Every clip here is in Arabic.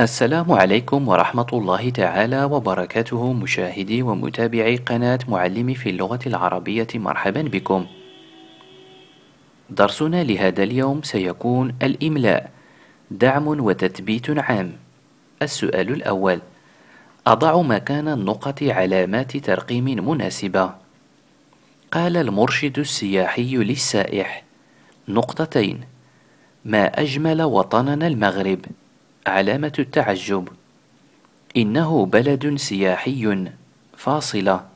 السلام عليكم ورحمة الله تعالى وبركاته مشاهدي ومتابعي قناة معلمي في اللغة العربية مرحبا بكم. درسنا لهذا اليوم سيكون الإملاء دعم وتثبيت عام. السؤال الأول: أضع مكان النقط علامات ترقيم مناسبة. قال المرشد السياحي للسائح: نقطتين: ما أجمل وطننا المغرب. علامة التعجب إنه بلد سياحي فاصلة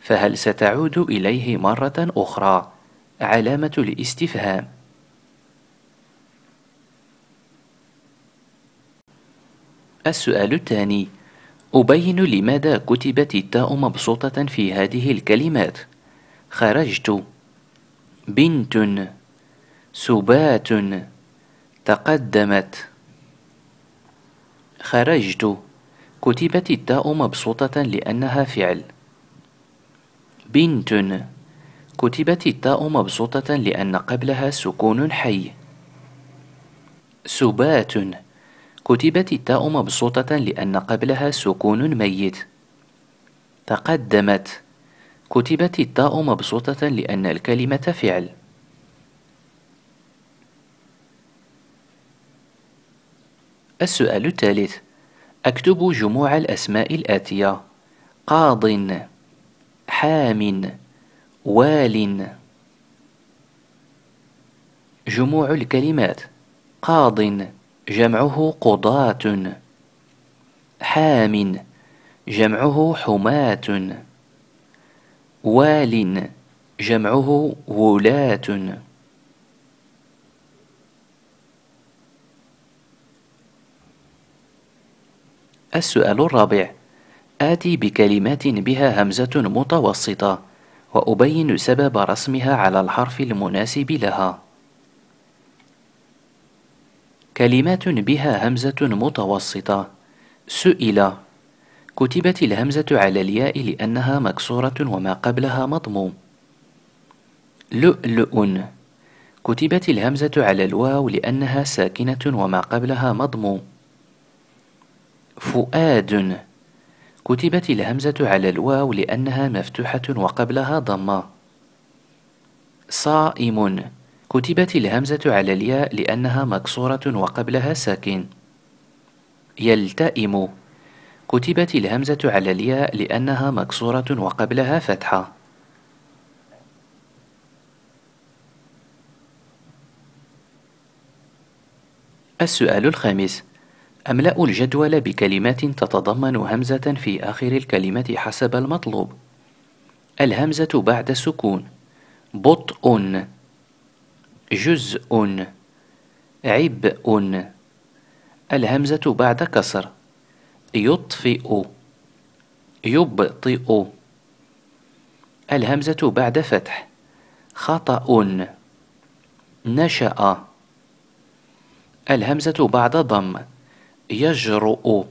فهل ستعود إليه مرة أخرى؟ علامة الاستفهام السؤال الثاني أبين لماذا كتبت التاء مبسوطة في هذه الكلمات خرجت بنت سبات تقدمت خرجت كتبت التاء مبسوطة لأنها فعل بنت كتبت التاء مبسوطة لأن قبلها سكون حي سبات كتبت التاء مبسوطة لأن قبلها سكون ميت تقدمت كتبت التاء مبسوطة لأن الكلمة فعل السؤال الثالث أكتب جموع الأسماء الآتية قاض حام وال جموع الكلمات قاض جمعه قضاة حام جمعه حماة وال جمعه ولاة السؤال الرابع آتي بكلمات بها همزة متوسطة وأبين سبب رسمها على الحرف المناسب لها كلمات بها همزة متوسطة سئل كتبت الهمزة على الياء لأنها مكسورة وما قبلها مضموم لؤلؤ كتبت الهمزة على الواو لأنها ساكنة وما قبلها مضموم فؤاد كتبت الهمزة على الواو لأنها مفتوحة وقبلها ضمة صائم كتبت الهمزة على الياء لأنها مكسورة وقبلها ساكن يلتئم كتبت الهمزة على الياء لأنها مكسورة وقبلها فتحة السؤال الخامس أملأ الجدول بكلمات تتضمن همزة في آخر الكلمة حسب المطلوب الهمزة بعد السكون بطء جزء عبء الهمزة بعد كسر يطفئ يبطئ الهمزة بعد فتح خطأ نشأ الهمزة بعد ضم يجرؤ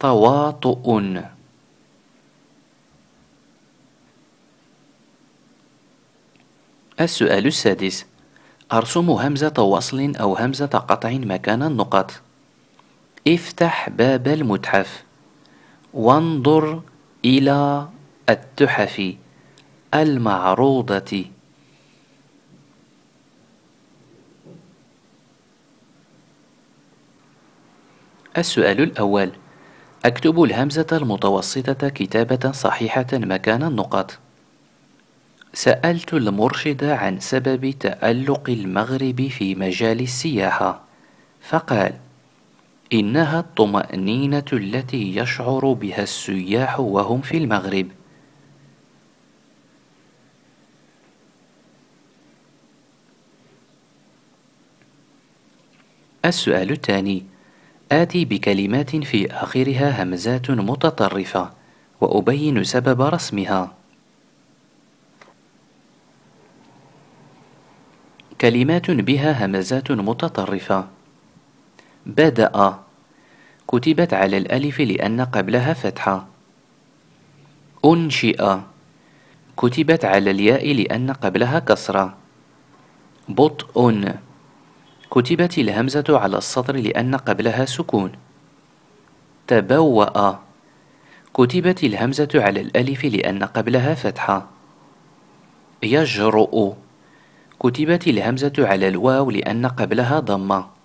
تواطؤ السؤال السادس أرسم همزة وصل أو همزة قطع مكان النقط افتح باب المتحف وانظر إلى التحف المعروضة السؤال الأول أكتب الهمزة المتوسطة كتابة صحيحة مكان النقاط سألت المرشد عن سبب تألق المغرب في مجال السياحة فقال إنها الطمأنينة التي يشعر بها السياح وهم في المغرب السؤال الثاني آتي بكلمات في آخرها همزات متطرفة وأبين سبب رسمها كلمات بها همزات متطرفة بدأ كتبت على الألف لأن قبلها فتحة أنشئ كتبت على الياء لأن قبلها كسرة بطء كتبت الهمزة على السطر لأن قبلها سكون تبوأ كتبت الهمزة على الألف لأن قبلها فتحة يجرؤ كتبت الهمزة على الواو لأن قبلها ضمة